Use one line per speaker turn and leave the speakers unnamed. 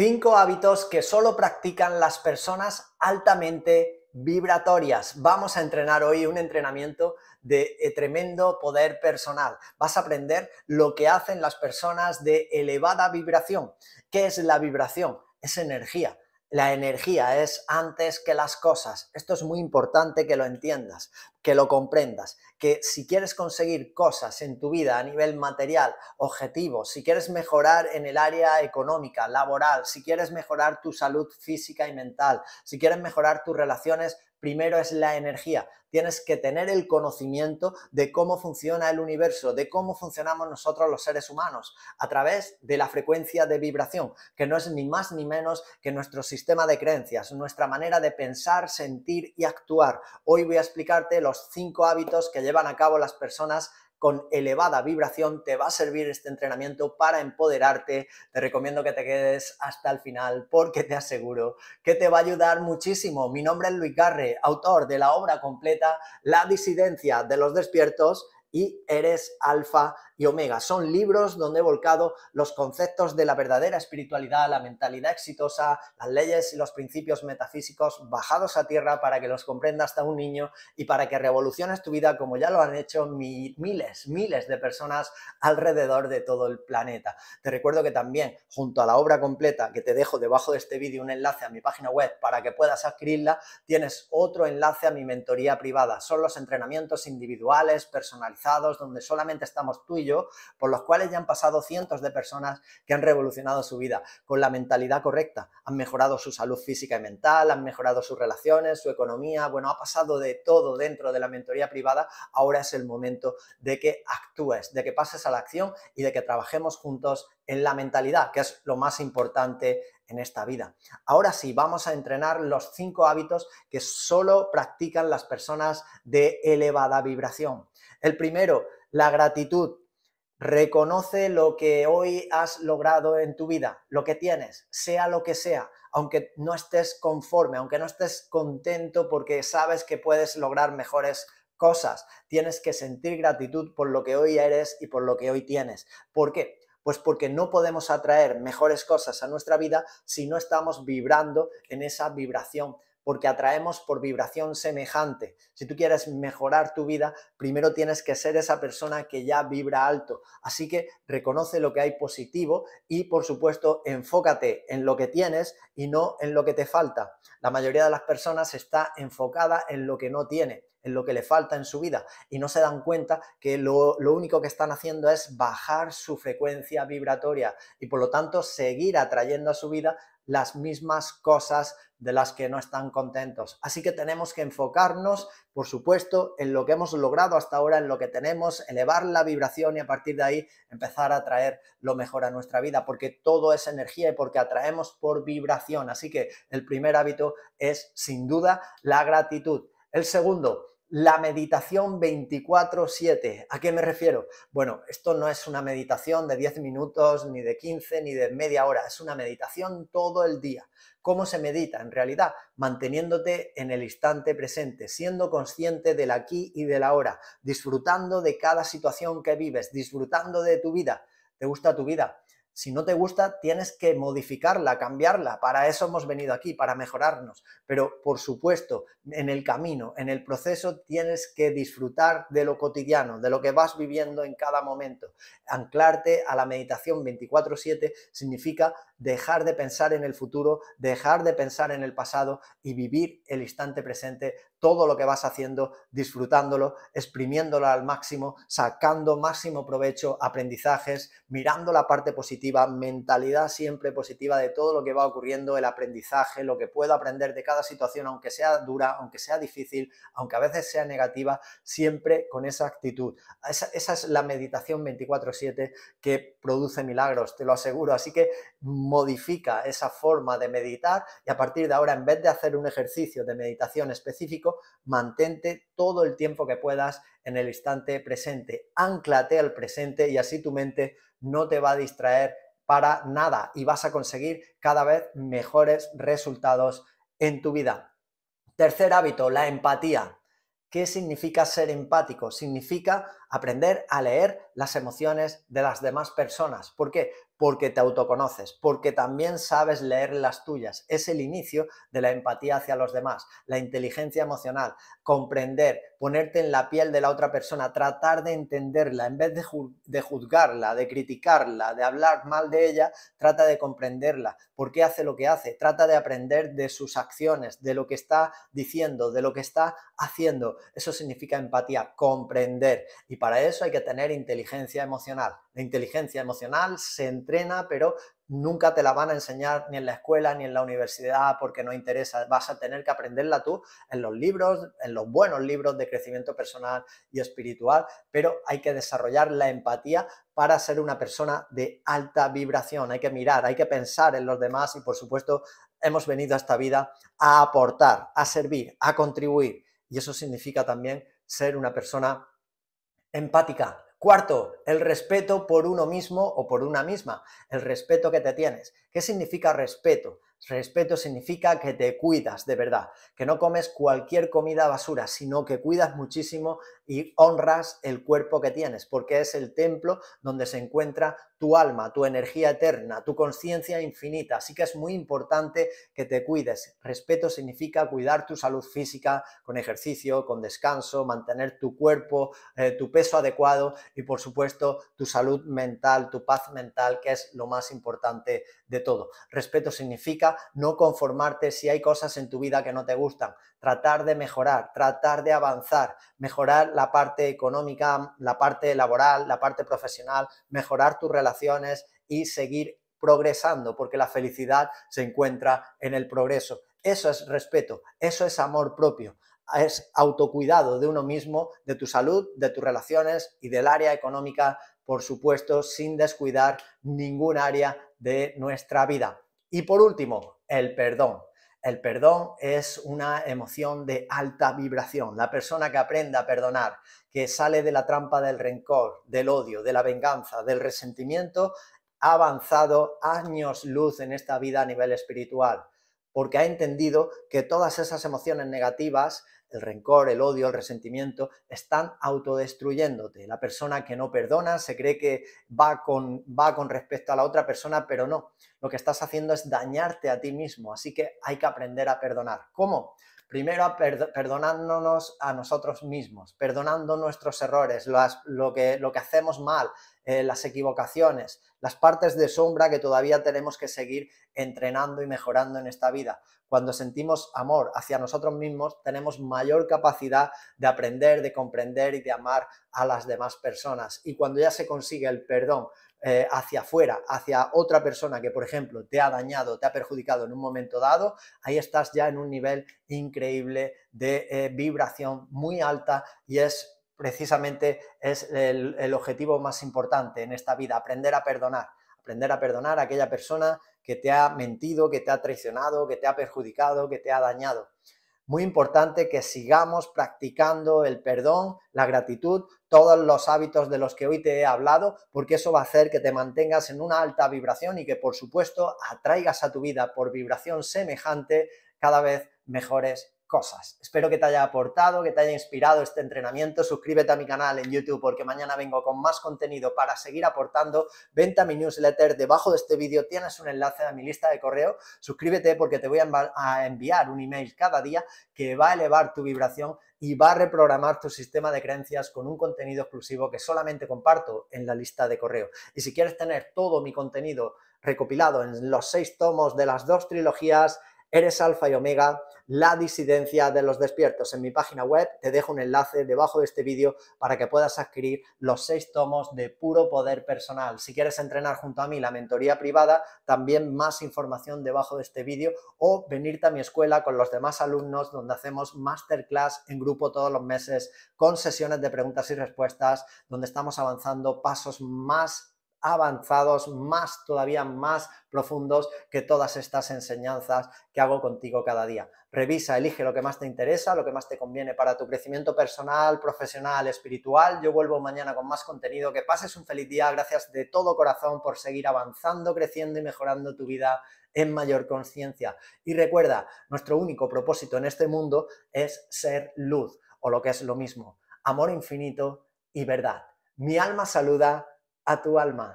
Cinco hábitos que solo practican las personas altamente vibratorias. Vamos a entrenar hoy un entrenamiento de eh, tremendo poder personal. Vas a aprender lo que hacen las personas de elevada vibración. ¿Qué es la vibración? Es energía la energía es antes que las cosas. Esto es muy importante que lo entiendas, que lo comprendas, que si quieres conseguir cosas en tu vida a nivel material, objetivo, si quieres mejorar en el área económica, laboral, si quieres mejorar tu salud física y mental, si quieres mejorar tus relaciones primero es la energía. Tienes que tener el conocimiento de cómo funciona el universo, de cómo funcionamos nosotros los seres humanos, a través de la frecuencia de vibración, que no es ni más ni menos que nuestro sistema de creencias, nuestra manera de pensar, sentir y actuar. Hoy voy a explicarte los cinco hábitos que llevan a cabo las personas con elevada vibración. Te va a servir este entrenamiento para empoderarte. Te recomiendo que te quedes hasta el final porque te aseguro que te va a ayudar muchísimo. Mi nombre es Luis Garre, autor de la obra completa La disidencia de los despiertos y Eres Alfa y Omega. Son libros donde he volcado los conceptos de la verdadera espiritualidad, la mentalidad exitosa, las leyes y los principios metafísicos bajados a tierra para que los comprenda hasta un niño y para que revoluciones tu vida como ya lo han hecho miles, miles de personas alrededor de todo el planeta. Te recuerdo que también junto a la obra completa que te dejo debajo de este vídeo un enlace a mi página web para que puedas adquirirla, tienes otro enlace a mi mentoría privada. Son los entrenamientos individuales, personalizados donde solamente estamos tú y yo, por los cuales ya han pasado cientos de personas que han revolucionado su vida con la mentalidad correcta. Han mejorado su salud física y mental, han mejorado sus relaciones, su economía, bueno, ha pasado de todo dentro de la mentoría privada. Ahora es el momento de que actúes, de que pases a la acción y de que trabajemos juntos en la mentalidad, que es lo más importante en esta vida. Ahora sí, vamos a entrenar los cinco hábitos que solo practican las personas de elevada vibración. El primero, la gratitud. Reconoce lo que hoy has logrado en tu vida, lo que tienes, sea lo que sea, aunque no estés conforme, aunque no estés contento porque sabes que puedes lograr mejores cosas. Tienes que sentir gratitud por lo que hoy eres y por lo que hoy tienes. ¿Por qué? Pues porque no podemos atraer mejores cosas a nuestra vida si no estamos vibrando en esa vibración porque atraemos por vibración semejante. Si tú quieres mejorar tu vida, primero tienes que ser esa persona que ya vibra alto. Así que reconoce lo que hay positivo y, por supuesto, enfócate en lo que tienes y no en lo que te falta. La mayoría de las personas está enfocada en lo que no tiene en lo que le falta en su vida y no se dan cuenta que lo, único que están haciendo es bajar su frecuencia vibratoria y por lo tanto seguir atrayendo a su vida las mismas cosas de las que no están contentos. Así que tenemos que enfocarnos, por supuesto, en lo que hemos logrado hasta ahora, en lo que tenemos, elevar la vibración y a partir de ahí empezar a traer lo mejor a nuestra vida, porque todo es energía y porque atraemos por vibración. Así que el primer hábito es, sin duda, la gratitud. El segundo, la meditación 24/7. ¿A qué me refiero? Bueno, esto no es una meditación de 10 minutos, ni de 15, ni de media hora, es una meditación todo el día. ¿Cómo se medita? En realidad, manteniéndote en el instante presente, siendo consciente del aquí y del ahora, disfrutando de cada situación que vives, disfrutando de tu vida. ¿Te gusta tu vida? Si no te gusta, tienes que modificarla, cambiarla. Para eso hemos venido aquí, para mejorarnos. Pero, por supuesto, en el camino, en el proceso, tienes que disfrutar de lo cotidiano, de lo que vas viviendo en cada momento. Anclarte a la meditación 24/7 significa dejar de pensar en el futuro, dejar de pensar en el pasado y vivir el instante presente, todo lo que vas haciendo, disfrutándolo, exprimiéndolo al máximo, sacando máximo provecho, aprendizajes, mirando la parte positiva, mentalidad siempre positiva de todo lo que va ocurriendo, el aprendizaje, lo que puedo aprender de cada situación, aunque sea dura, aunque sea difícil, aunque a veces sea negativa, siempre con esa actitud. Esa, es la meditación 24/7 que produce milagros, te lo aseguro. Así que modifica esa forma de meditar y a partir de ahora, en vez de hacer un ejercicio de meditación específico, mantente todo el tiempo que puedas en el instante presente, anclate al presente y así tu mente no te va a distraer para nada y vas a conseguir cada vez mejores resultados en tu vida. Tercer hábito, la empatía. ¿Qué significa ser empático? Significa aprender a leer las emociones de las demás personas. ¿Por qué? porque te autoconoces, porque también sabes leer las tuyas. Es el inicio de la empatía hacia los demás, la inteligencia emocional, comprender ponerte en la piel de la otra persona, tratar de entenderla, en vez de, juzgarla, de criticarla, de hablar mal de ella, trata de comprenderla, por qué hace lo que hace, trata de aprender de sus acciones, de lo que está diciendo, de lo que está haciendo. Eso significa empatía, comprender. Y para eso hay que tener inteligencia emocional. La inteligencia emocional se entrena, pero nunca te la van a enseñar ni en la escuela ni en la universidad porque no interesa. Vas a tener que aprenderla tú en los libros, en los buenos libros de crecimiento personal y espiritual, pero hay que desarrollar la empatía para ser una persona de alta vibración. Hay que mirar, hay que pensar en los demás y por supuesto hemos venido a esta vida a aportar, a servir, a contribuir. Y eso significa también ser una persona empática, Cuarto, el respeto por uno mismo o por una misma, el respeto que te tienes. ¿Qué significa respeto? Respeto significa que te cuidas de verdad, que no comes cualquier comida basura, sino que cuidas muchísimo y honras el cuerpo que tienes, porque es el templo donde se encuentra tu alma, tu energía eterna, tu conciencia infinita. Así que es muy importante que te cuides. Respeto significa cuidar tu salud física con ejercicio, con descanso, mantener tu cuerpo, eh, tu peso adecuado y por supuesto tu salud mental, tu paz mental, que es lo más importante de todo. Respeto significa no conformarte si hay cosas en tu vida que no te gustan, tratar de mejorar, tratar de avanzar, mejorar la parte económica, la parte laboral, la parte profesional, mejorar tu relación y seguir progresando, porque la felicidad se encuentra en el progreso. Eso es respeto, eso es amor propio, es autocuidado de uno mismo, de tu salud, de tus relaciones y del área económica, por supuesto, sin descuidar ningún área de nuestra vida. Y por último, el perdón. El perdón es una emoción de alta vibración. La persona que aprenda a perdonar, que sale de la trampa del rencor, del odio, de la venganza, del resentimiento, ha avanzado años luz en esta vida a nivel espiritual, porque ha entendido que todas esas emociones negativas el rencor, el odio, el resentimiento, están autodestruyéndote. La persona que no perdona se cree que va con, va con respecto a la otra persona, pero no. Lo que estás haciendo es dañarte a ti mismo, así que hay que aprender a perdonar. ¿Cómo? Primero, perdonándonos a nosotros mismos, perdonando nuestros errores, lo que hacemos mal, eh, las equivocaciones, las partes de sombra que todavía tenemos que seguir entrenando y mejorando en esta vida. Cuando sentimos amor hacia nosotros mismos, tenemos mayor capacidad de aprender, de comprender y de amar a las demás personas. Y cuando ya se consigue el perdón eh, hacia afuera, hacia otra persona que, por ejemplo, te ha dañado, te ha perjudicado en un momento dado, ahí estás ya en un nivel increíble de eh, vibración muy alta y es precisamente es el, objetivo más importante en esta vida, aprender a perdonar, aprender a perdonar a aquella persona que te ha mentido, que te ha traicionado, que te ha perjudicado, que te ha dañado. Muy importante que sigamos practicando el perdón, la gratitud, todos los hábitos de los que hoy te he hablado, porque eso va a hacer que te mantengas en una alta vibración y que por supuesto atraigas a tu vida por vibración semejante cada vez mejores cosas. Espero que te haya aportado, que te haya inspirado este entrenamiento. Suscríbete a mi canal en YouTube porque mañana vengo con más contenido para seguir aportando. Venta mi newsletter. Debajo de este vídeo tienes un enlace a mi lista de correo. Suscríbete porque te voy a enviar un email cada día que va a elevar tu vibración y va a reprogramar tu sistema de creencias con un contenido exclusivo que solamente comparto en la lista de correo. Y si quieres tener todo mi contenido recopilado en los seis tomos de las dos trilogías, Eres alfa y omega, la disidencia de los despiertos. En mi página web te dejo un enlace debajo de este vídeo para que puedas adquirir los seis tomos de puro poder personal. Si quieres entrenar junto a mí la mentoría privada, también más información debajo de este vídeo o venirte a mi escuela con los demás alumnos donde hacemos masterclass en grupo todos los meses con sesiones de preguntas y respuestas donde estamos avanzando pasos más avanzados, más todavía más profundos que todas estas enseñanzas que hago contigo cada día. Revisa, elige lo que más te interesa, lo que más te conviene para tu crecimiento personal, profesional, espiritual. Yo vuelvo mañana con más contenido. Que pases un feliz día. Gracias de todo corazón por seguir avanzando, creciendo y mejorando tu vida en mayor conciencia. Y recuerda, nuestro único propósito en este mundo es ser luz, o lo que es lo mismo, amor infinito y verdad. Mi alma saluda a tu alma.